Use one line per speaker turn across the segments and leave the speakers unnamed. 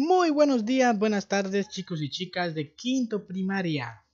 Muy buenos días, buenas tardes chicos y chicas de quinto primaria.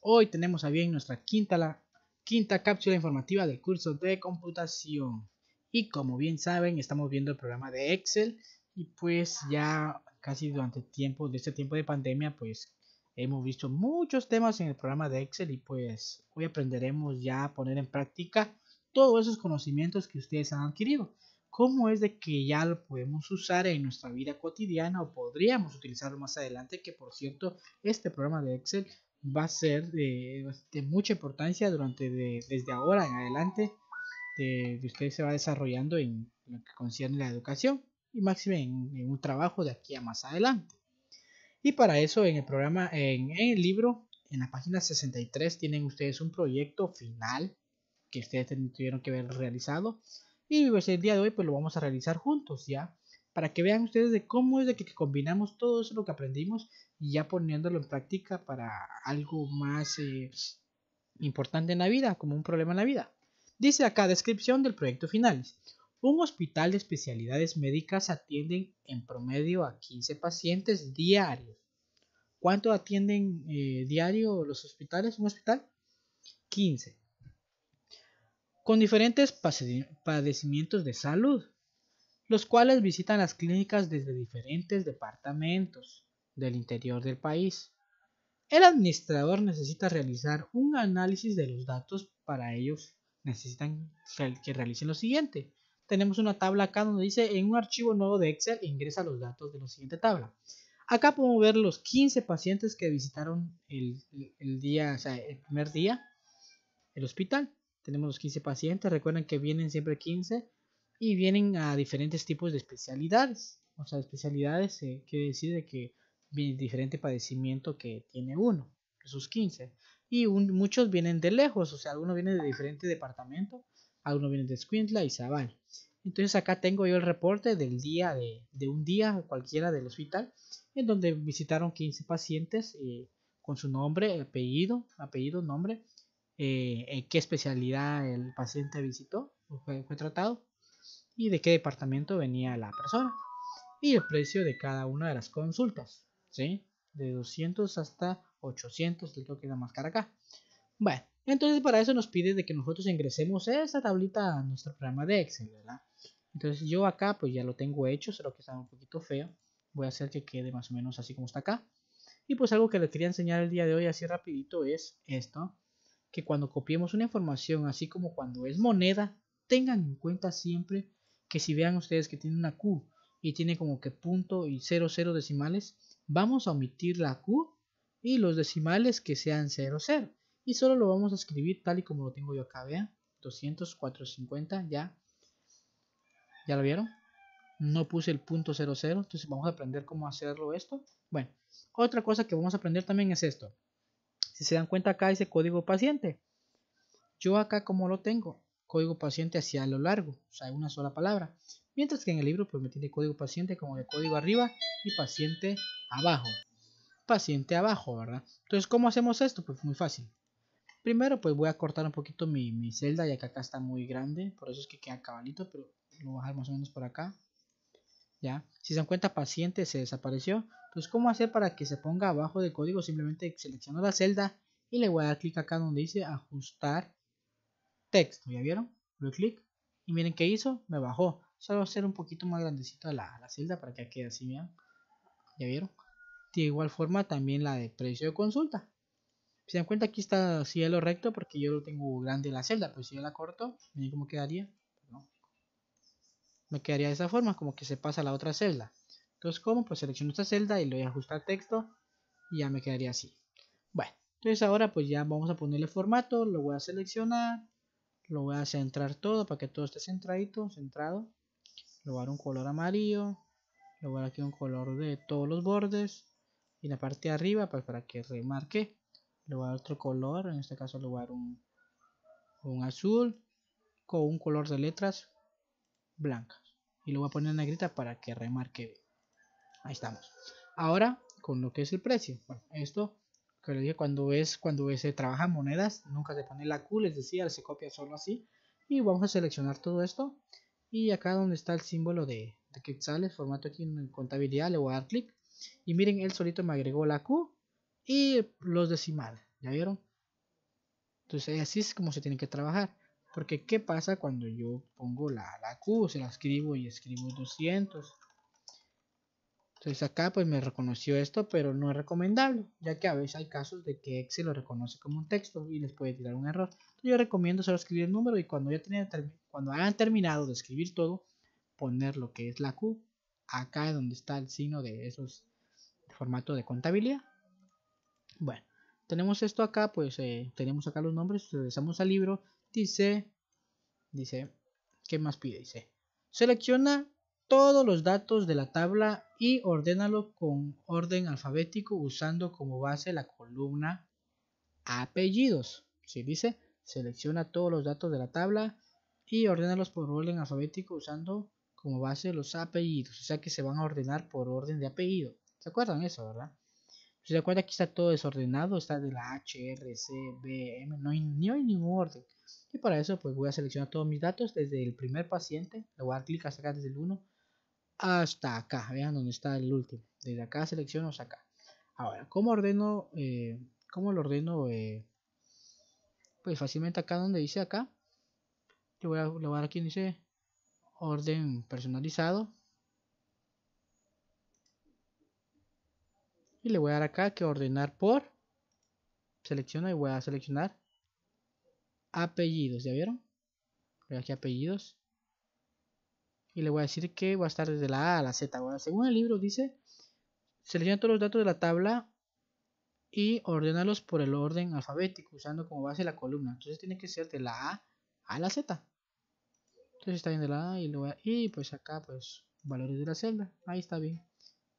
Hoy tenemos a bien nuestra quinta, la, quinta cápsula informativa del curso de computación. Y como bien saben, estamos viendo el programa de Excel y pues ya casi durante tiempo de este tiempo de pandemia, pues hemos visto muchos temas en el programa de Excel y pues hoy aprenderemos ya a poner en práctica todos esos conocimientos que ustedes han adquirido cómo es de que ya lo podemos usar en nuestra vida cotidiana o podríamos utilizarlo más adelante, que por cierto, este programa de Excel va a ser de, mucha importancia durante desde ahora en adelante de, se va desarrollando en lo que concierne la educación y máximo en, un trabajo de aquí a más adelante. Y para eso en el programa, en, en el libro, en la página 63 tienen ustedes un proyecto final que ustedes tuvieron que haber realizado y pues, el día de hoy pues lo vamos a realizar juntos, ¿ya? Para que vean ustedes de cómo es de que combinamos todo eso lo que aprendimos y ya poniéndolo en práctica para algo más eh, importante en la vida, como un problema en la vida. Dice acá descripción del proyecto final, Un hospital de especialidades médicas atienden en promedio a 15 pacientes diarios. ¿Cuánto atienden eh, diario los hospitales? ¿Un hospital? 15 con diferentes padecimientos de salud, los cuales visitan las clínicas desde diferentes departamentos del interior del país. El administrador necesita realizar un análisis de los datos, para ellos necesitan que realicen lo siguiente. Tenemos una tabla acá donde dice en un archivo nuevo de Excel ingresa los datos de la siguiente tabla. Acá podemos ver los 15 pacientes que visitaron el, día, el primer día el hospital tenemos los 15 pacientes, recuerden que vienen siempre 15 y vienen a diferentes tipos de especialidades. O sea, especialidades eh, quiere decir que viene diferente padecimiento que tiene uno, esos 15. Y muchos vienen de lejos, o sea, algunos viene de diferente departamento, algunos vienen de Squintla y Sabana. Entonces acá tengo yo el reporte del día de, un día cualquiera del hospital, en donde visitaron 15 pacientes eh, con su nombre, apellido, apellido, nombre eh, en qué especialidad el paciente visitó o fue, tratado y de qué departamento venía la persona y el precio de cada una de las consultas, ¿sí? De 200 hasta 800, creo que queda más cara acá. Bueno, entonces para eso nos pide de que nosotros ingresemos esta tablita a nuestro programa de Excel, ¿verdad? Entonces yo acá pues ya lo tengo hecho, solo que está un poquito feo. Voy a hacer que quede más o menos así como está acá. Y pues algo que les quería enseñar el día de hoy así rapidito es esto que cuando copiemos una información, así como cuando es moneda, tengan en cuenta siempre que si vean ustedes que tiene una Q y tiene como que punto y 00 decimales, vamos a omitir la Q y los decimales que sean 00. Y solo lo vamos a escribir tal y como lo tengo yo acá, vean. 200, ya. ¿Ya lo vieron? No puse el punto 00, entonces vamos a aprender cómo hacerlo esto. Bueno, otra cosa que vamos a aprender también es esto se dan cuenta acá ese código paciente. Yo acá como lo tengo, código paciente hacia lo largo, o sea, una sola palabra. Mientras que en el libro pues me tiene código paciente como de código arriba y paciente abajo. Paciente abajo, ¿verdad? Entonces, ¿cómo hacemos esto? Pues muy fácil. Primero pues voy a cortar un poquito mi, mi celda ya que acá está muy grande, por eso es que queda cabalito, pero lo voy a bajar más o menos por acá. Si se dan cuenta paciente, se desapareció. Entonces, ¿cómo hacer para que se ponga abajo de código? Simplemente selecciono la celda y le voy a dar clic acá donde dice ajustar texto. ¿Ya vieron? Le doy clic y miren qué hizo, me bajó. Solo hacer un poquito más grandecita la, la celda para que quede así, ¿ya? ¿Ya vieron? De igual forma también la de precio de consulta. Si se dan cuenta aquí está cielo recto porque yo lo tengo grande la celda, pues si yo la corto, miren cómo quedaría me quedaría de esa forma, como que se pasa a la otra celda. Entonces, ¿cómo? Pues selecciono esta celda y le doy a ajustar texto y ya me quedaría así. Bueno, entonces ahora pues ya vamos a ponerle formato, lo voy a seleccionar, lo voy a centrar todo para que todo esté centradito, centrado. Le voy a dar un color amarillo, le voy a dar aquí un color de todos los bordes y la parte de arriba pues, para que remarque. Le voy a dar otro color, en este caso le voy a dar un, un azul con un color de letras blanca y lo voy a poner en negrita para que remarque ahí estamos ahora con lo que es el precio bueno esto que le dije cuando es cuando se trabaja monedas nunca se pone la Q les decía se copia solo así y vamos a seleccionar todo esto y acá donde está el símbolo de, que sale formato aquí en contabilidad le voy a dar clic y miren él solito me agregó la Q y los decimales ya vieron entonces así es como se tiene que trabajar porque ¿qué pasa cuando yo pongo la, la Q? Se la escribo y escribo 200. Entonces acá pues me reconoció esto, pero no es recomendable, ya que a veces hay casos de que Excel lo reconoce como un texto y les puede tirar un error. yo recomiendo solo escribir el número y cuando ya cuando hayan terminado de escribir todo, poner lo que es la Q, acá donde está el signo de esos formatos de contabilidad. Bueno, tenemos esto acá, pues eh, tenemos acá los nombres, regresamos al libro Dice, dice, ¿qué más pide? Dice, selecciona todos los datos de la tabla y ordénalo con orden alfabético usando como base la columna apellidos. Si ¿Sí? dice, selecciona todos los datos de la tabla y ordénalos por orden alfabético usando como base los apellidos. O sea que se van a ordenar por orden de apellido. ¿Se acuerdan eso, verdad? Si se acuerda, aquí está todo desordenado, está de la H, R, C, B, M, no hay, ningún orden. Y para eso, pues voy a seleccionar todos mis datos desde el primer paciente, le voy a dar clic hasta acá desde el 1 hasta acá, vean dónde está el último. Desde acá selecciono hasta acá. Ahora, ¿cómo ordeno? Eh, ¿Cómo lo ordeno? Eh? Pues fácilmente acá donde dice acá. Yo voy a, le voy a dar aquí donde dice orden personalizado. Y le voy a dar acá que ordenar por. Selecciono y voy a seleccionar apellidos. ¿Ya vieron? voy aquí apellidos. Y le voy a decir que va a estar desde la A a la Z. según el libro dice, selecciona todos los datos de la tabla y ordenalos por el orden alfabético usando como base la columna. Entonces tiene que ser de la A a la Z. Entonces está bien de la A y, y pues acá pues valores de la celda. Ahí está bien.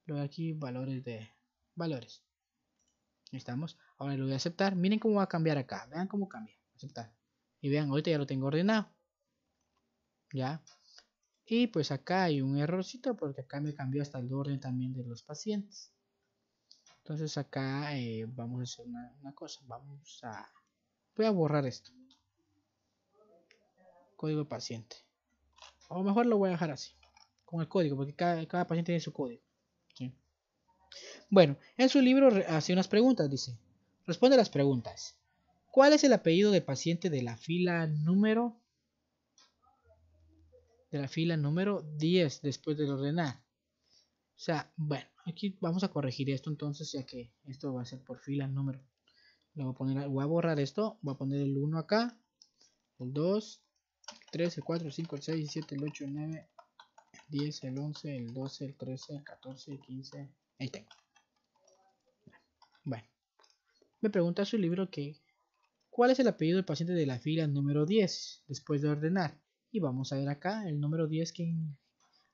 Luego aquí valores de, valores. Estamos. Ahora lo voy a aceptar. Miren cómo va a cambiar acá. Vean cómo cambia. Aceptar. Y vean, ahorita ya lo tengo ordenado. Ya. Y pues acá hay un errorcito porque acá me cambió hasta el orden también de los pacientes. Entonces acá eh, vamos a hacer una, cosa. Vamos a... Voy a borrar esto. Código de paciente. O mejor lo voy a dejar así. Con el código porque cada paciente tiene su código. Bueno, en su libro hace unas preguntas, dice. Responde las preguntas. ¿Cuál es el apellido del paciente de la fila número de la fila número 10 después del ordenar? O sea, bueno, aquí vamos a corregir esto entonces, ya que esto va a ser por fila número. voy a borrar esto, voy a poner el 1 acá, el 2, el 3, el 4, el 5, el 6, el 7, el 8, el 9, el 10, el 11, el 12, el 13, el 14, el 15, Ahí tengo. Bueno. Me pregunta su libro que... ¿Cuál es el apellido del paciente de la fila número 10? Después de ordenar. Y vamos a ver acá el número 10 que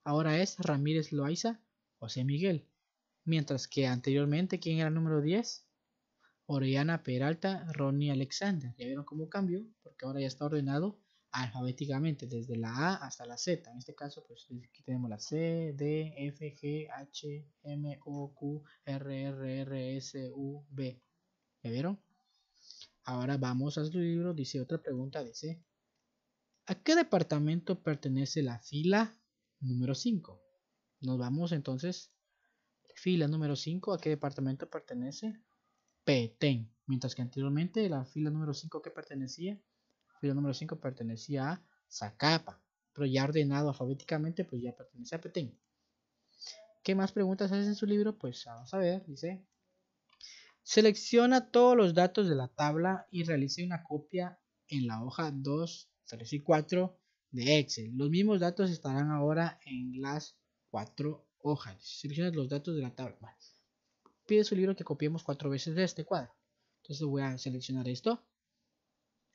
ahora es Ramírez Loaiza José Miguel. Mientras que anteriormente, ¿quién era el número 10? Orellana Peralta Ronnie Alexander. Ya vieron cómo cambió, porque ahora ya está ordenado alfabéticamente, desde la A hasta la Z. En este caso, pues aquí tenemos la C, D, F, G, H, M, O, Q, R, R, R, S, U, B. ¿me vieron? Ahora vamos al libro, dice otra pregunta, dice, ¿a qué departamento pertenece la fila número 5? Nos vamos entonces, fila número 5, ¿a qué departamento pertenece? Petén, mientras que anteriormente la fila número 5 que pertenecía el número 5 pertenecía a Zacapa, pero ya ordenado alfabéticamente, pues ya pertenece a Petén. ¿Qué más preguntas hace en su libro? Pues vamos a ver, dice. Selecciona todos los datos de la tabla y realice una copia en la hoja 2, 3 y 4 de Excel. Los mismos datos estarán ahora en las cuatro hojas. Selecciona los datos de la tabla. Pide su libro que copiemos cuatro veces de este cuadro. Entonces voy a seleccionar esto.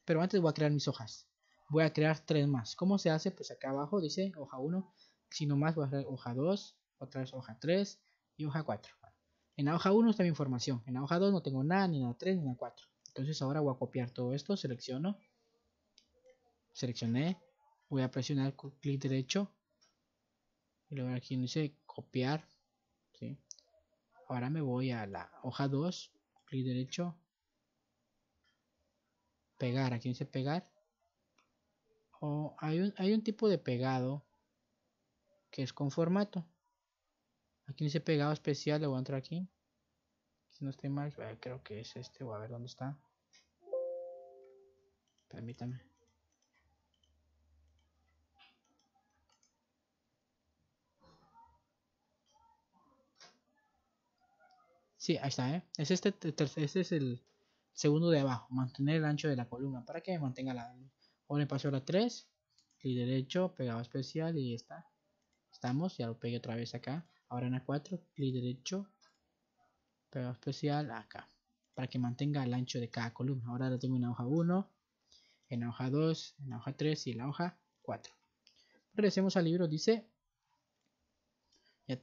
Pero antes voy a crear mis hojas. Voy a crear tres más. ¿Cómo se hace? Pues acá abajo dice hoja 1. Si no más voy a crear hoja 2, otra vez hoja 3 y hoja 4. En la hoja 1 está mi información. En la hoja 2 no tengo nada, ni en la 3 ni en la 4. Entonces ahora voy a copiar todo esto. Selecciono. Seleccioné. Voy a presionar clic derecho. Y luego aquí dice copiar. Ahora me voy a la hoja 2. Clic derecho pegar, aquí dice pegar. O hay un, hay un tipo de pegado que es con formato. Aquí dice pegado especial, le voy a entrar aquí. Si no estoy mal, eh, creo que es este, voy a ver dónde está. Permítame. Sí, ahí está, ¿eh? Es este, este es el segundo de abajo, mantener el ancho de la columna para que mantenga la o le paso la 3, clic derecho, pegado especial y ya está. Estamos, ya lo pegué otra vez acá. Ahora en la 4, clic derecho, pegado especial acá, para que mantenga el ancho de cada columna. Ahora la tengo en la hoja 1, en la hoja 2, en la hoja 3 y en la hoja 4. Regresemos al libro, dice,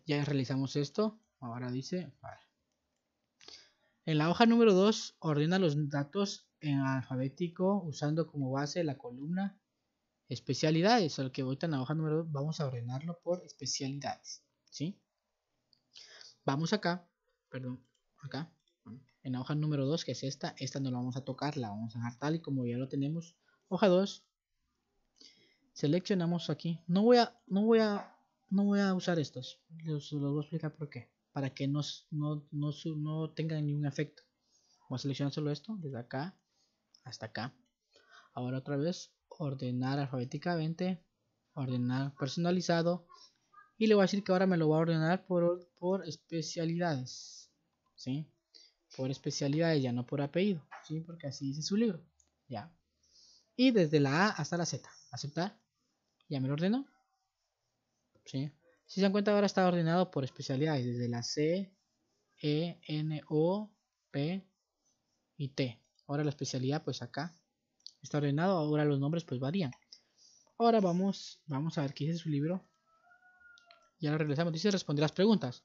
ya, realizamos esto, ahora dice, en la hoja número 2 ordena los datos en alfabético usando como base la columna especialidades, al que ahorita en la hoja número 2 vamos a ordenarlo por especialidades, ¿sí? Vamos acá, perdón, acá, en la hoja número 2 que es esta, esta no la vamos a tocar, la vamos a dejar tal y como ya lo tenemos, hoja 2, seleccionamos aquí, no voy a, no voy a, no voy a usar estos, los, los voy a explicar por qué para que no, no, ningún efecto. Voy a seleccionar solo esto, desde acá hasta acá. Ahora otra vez, ordenar alfabéticamente, ordenar personalizado. Y le voy a decir que ahora me lo va a ordenar por, por especialidades. ¿Sí? Por especialidades, ya no por apellido. ¿Sí? Porque así dice su libro. Ya. Y desde la A hasta la Z. Aceptar. Ya me lo ordeno ¿Sí? Si se dan cuenta, ahora está ordenado por especialidades, desde la C, E, N, O, P y T. Ahora la especialidad, pues acá está ordenado, ahora los nombres pues varían. Ahora vamos, vamos a ver qué dice su libro. Ya lo regresamos, dice responder las preguntas.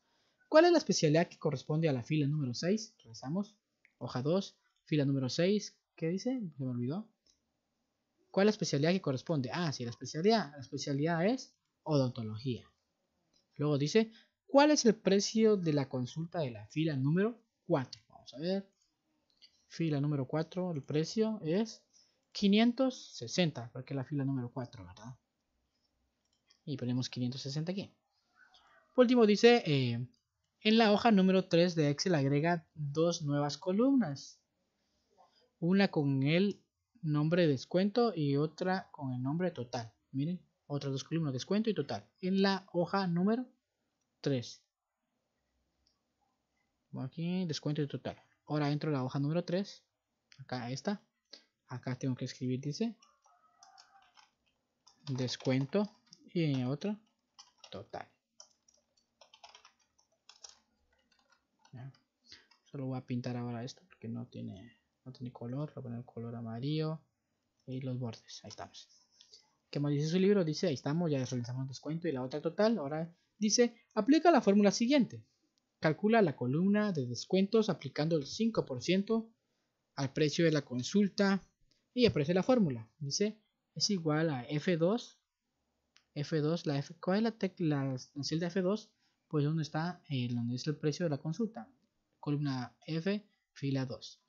¿Cuál es la especialidad que corresponde a la fila número 6? Regresamos, hoja 2, fila número 6, ¿qué dice? Se me olvidó. ¿Cuál es la especialidad que corresponde? Ah, sí, la especialidad. La especialidad es odontología. Luego dice, ¿cuál es el precio de la consulta de la fila número 4? Vamos a ver. Fila número 4, el precio es 560, porque es la fila número 4, ¿verdad? Y ponemos 560 aquí. Por último dice, eh, en la hoja número 3 de Excel agrega dos nuevas columnas. Una con el nombre descuento y otra con el nombre total. Miren, otras dos columnas, descuento y total, en la hoja número 3. Aquí, descuento y total. Ahora entro a la hoja número 3, acá está. Acá tengo que escribir, dice, descuento y en otra, total. Solo voy a pintar ahora esto porque no tiene, color, voy a poner color amarillo y los bordes, ahí estamos que más dice su libro, dice, ahí estamos, ya realizamos descuento y la otra total, ahora dice, aplica la fórmula siguiente. Calcula la columna de descuentos aplicando el 5% al precio de la consulta y aparece la fórmula. Dice, es igual a F2. F2, la F, ¿cuál es la, la celda F2? Pues donde está, eh, donde es el precio de la consulta. Columna F, fila 2.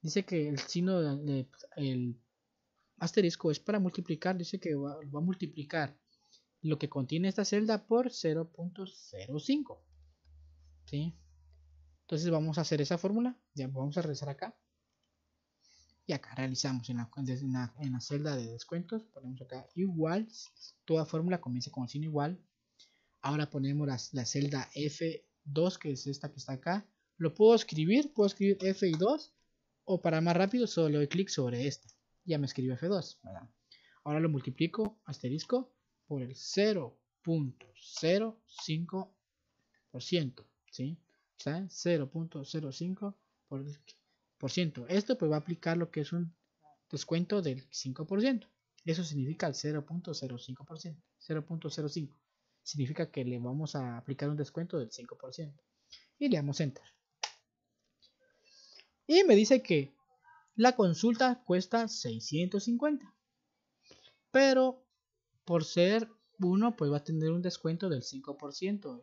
Dice que el signo, de, asterisco es para multiplicar, dice que va, a multiplicar lo que contiene esta celda por 0.05. ¿sí? Entonces vamos a hacer esa fórmula, ya vamos a regresar acá. Y acá realizamos en la, celda de descuentos, ponemos acá igual, toda fórmula comienza con signo igual. Ahora ponemos la, la celda F2, que es esta que está acá. Lo puedo escribir, puedo escribir F2, o para más rápido solo le doy clic sobre esta ya me escribe F2, Ahora lo multiplico, asterisco, por el 0.05%, ¿sí? ¿Saben? 0.05%. Esto pues va a aplicar lo que es un descuento del 5%. Eso significa el 0.05%. 0.05 significa que le vamos a aplicar un descuento del 5%. Y le damos enter. Y me dice que la consulta cuesta 650. Pero por ser uno, pues va a tener un descuento del 5%.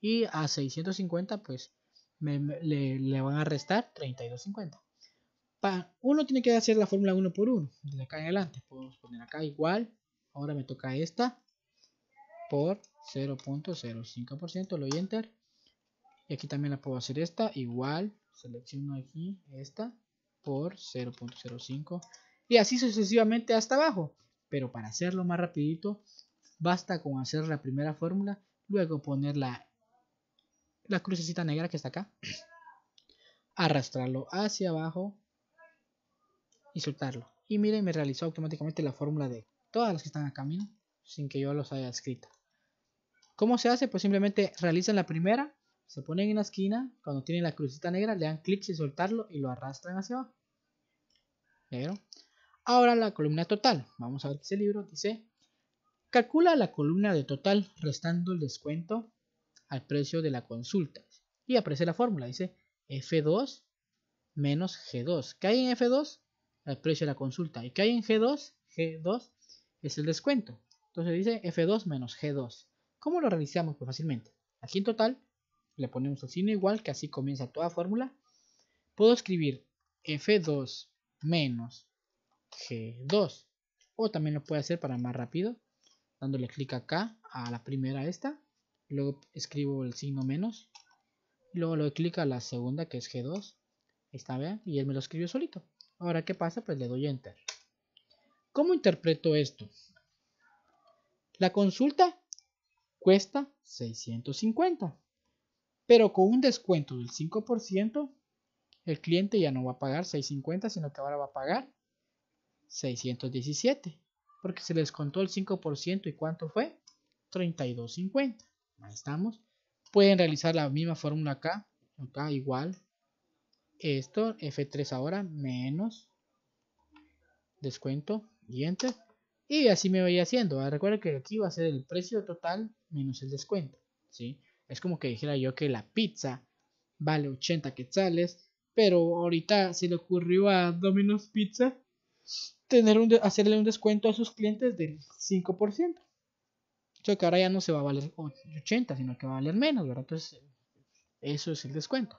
Y a 650, pues le, van a restar 32.50. Uno tiene que hacer la fórmula 1 por 1. Desde acá en adelante. Podemos poner acá igual. Ahora me toca esta. Por 0.05%. Lo doy enter. Y aquí también la puedo hacer esta. Igual. Selecciono aquí esta por 0.05 y así sucesivamente hasta abajo. Pero para hacerlo más rapidito, basta con hacer la primera fórmula, luego poner la, la crucecita negra que está acá, arrastrarlo hacia abajo y soltarlo. Y miren, me realizó automáticamente la fórmula de todas las que están A camino, sin que yo los haya escrito. ¿Cómo se hace? Pues simplemente realizan la primera, se ponen en la esquina, cuando tienen la crucita negra, le dan clic y soltarlo y lo arrastran hacia abajo. pero Ahora la columna total. Vamos a ver ese libro. Dice, calcula la columna de total restando el descuento al precio de la consulta. Y aparece la fórmula. Dice F2 menos G2. ¿Qué hay en F2? El precio de la consulta. ¿Y qué hay en G2? G2 es el descuento. Entonces dice F2 menos G2. ¿Cómo lo realizamos? Pues fácilmente. Aquí en total le ponemos el signo igual, que así comienza toda fórmula, puedo escribir F2 menos G2. O también lo puedo hacer para más rápido, dándole clic acá a la primera esta. Luego escribo el signo menos. Y luego le doy clic a la segunda que es G2. Está bien, y él me lo escribió solito. Ahora, ¿qué pasa? Pues le doy Enter. ¿Cómo interpreto esto? La consulta cuesta 650. Pero con un descuento del 5%, el cliente ya no va a pagar 650, sino que ahora va a pagar 617. Porque se les contó el 5% y cuánto fue? 32.50. Ahí estamos. Pueden realizar la misma fórmula acá. Acá igual. Esto, F3 ahora, menos descuento y Y así me voy haciendo. Ah, Recuerden que aquí va a ser el precio total menos el descuento. ¿sí? Es como que dijera yo que la pizza vale 80 quetzales, pero ahorita se le ocurrió a Domino's Pizza tener un hacerle un descuento a sus clientes del 5%. sea que ahora ya no se va a valer 80, sino que va a valer menos, ¿verdad? Entonces, eso es el descuento.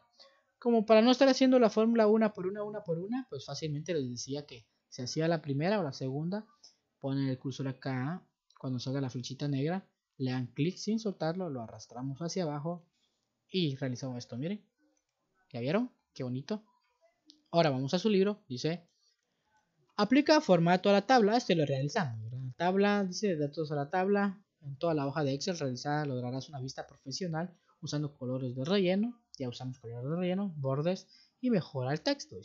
Como para no estar haciendo la fórmula una por una, una por una, pues fácilmente les decía que se hacía la primera o la segunda, ponen el cursor acá, cuando salga la flechita negra, le dan clic sin soltarlo, lo arrastramos hacia abajo y realizamos esto, miren. ¿Ya vieron? Qué bonito. Ahora vamos a su libro, dice, aplica formato a la tabla, este lo realizamos, tabla, dice datos a la tabla, en toda la hoja de Excel realizada lograrás una vista profesional usando colores de relleno, ya usamos colores de relleno, bordes y mejora el texto.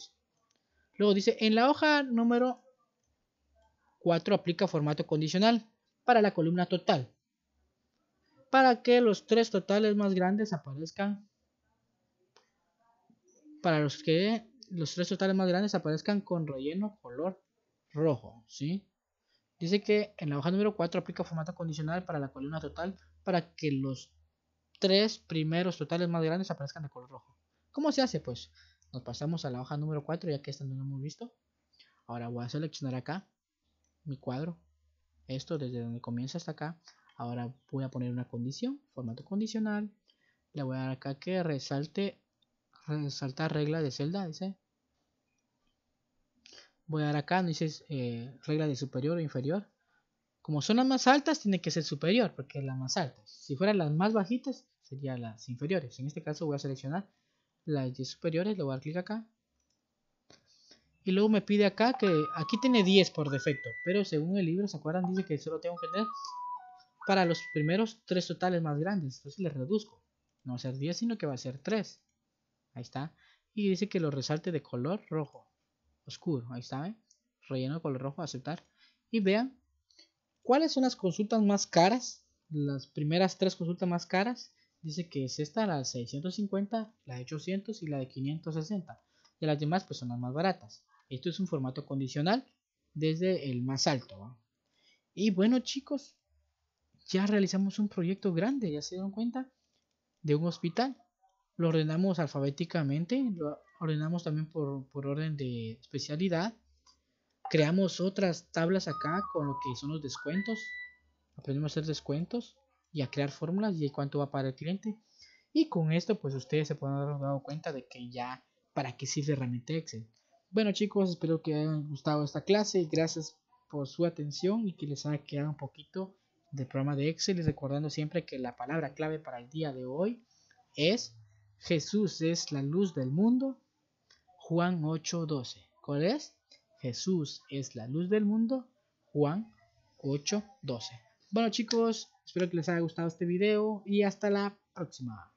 Luego dice, en la hoja número 4 aplica formato condicional para la columna total, para que los tres totales más grandes aparezcan para los que los tres totales más grandes aparezcan con relleno color rojo, ¿sí? Dice que en la hoja número 4 aplica formato condicional para la columna total para que los tres primeros totales más grandes aparezcan de color rojo. ¿Cómo se hace? Pues nos pasamos a la hoja número 4 ya que esta no la hemos visto. Ahora voy a seleccionar acá mi cuadro. Esto desde donde comienza hasta acá. Ahora voy a poner una condición, formato condicional. Le voy a dar acá que resalte, Resalta regla de celda, dice. Voy a dar acá, no dice eh, regla de superior o inferior. Como son las más altas, tiene que ser superior, porque es la más alta. Si fueran las más bajitas, serían las inferiores. En este caso voy a seleccionar las 10 superiores, le voy a dar clic acá. Y luego me pide acá que aquí tiene 10 por defecto, pero según el libro, ¿se acuerdan? Dice que solo tengo que tener para los primeros tres totales más grandes. Entonces le reduzco. No va a ser 10, sino que va a ser 3. Ahí está. Y dice que lo resalte de color rojo. Oscuro. Ahí está. ¿eh? Relleno de color rojo. Aceptar. Y vean. ¿Cuáles son las consultas más caras? Las primeras tres consultas más caras. Dice que es esta, la de 650, la de 800 y la de 560. Y las demás pues son las más baratas. Esto es un formato condicional desde el más alto. Y bueno chicos, ya realizamos un proyecto grande, ya se dieron cuenta, de un hospital. Lo ordenamos alfabéticamente, lo ordenamos también por, orden de especialidad. Creamos otras tablas acá con lo que son los descuentos. Aprendemos a hacer descuentos y a crear fórmulas y cuánto va para el cliente. Y con esto, pues ustedes se pueden dar dado cuenta de que ya para qué sirve realmente Excel. Bueno chicos, espero que hayan gustado esta clase. Gracias por su atención y que les haya quedado un poquito del programa de Excel y recordando siempre que la palabra clave para el día de hoy es Jesús es la luz del mundo, Juan 8.12. ¿Cuál es? Jesús es la luz del mundo, Juan 8.12. Bueno chicos, espero que les haya gustado este video y hasta la próxima.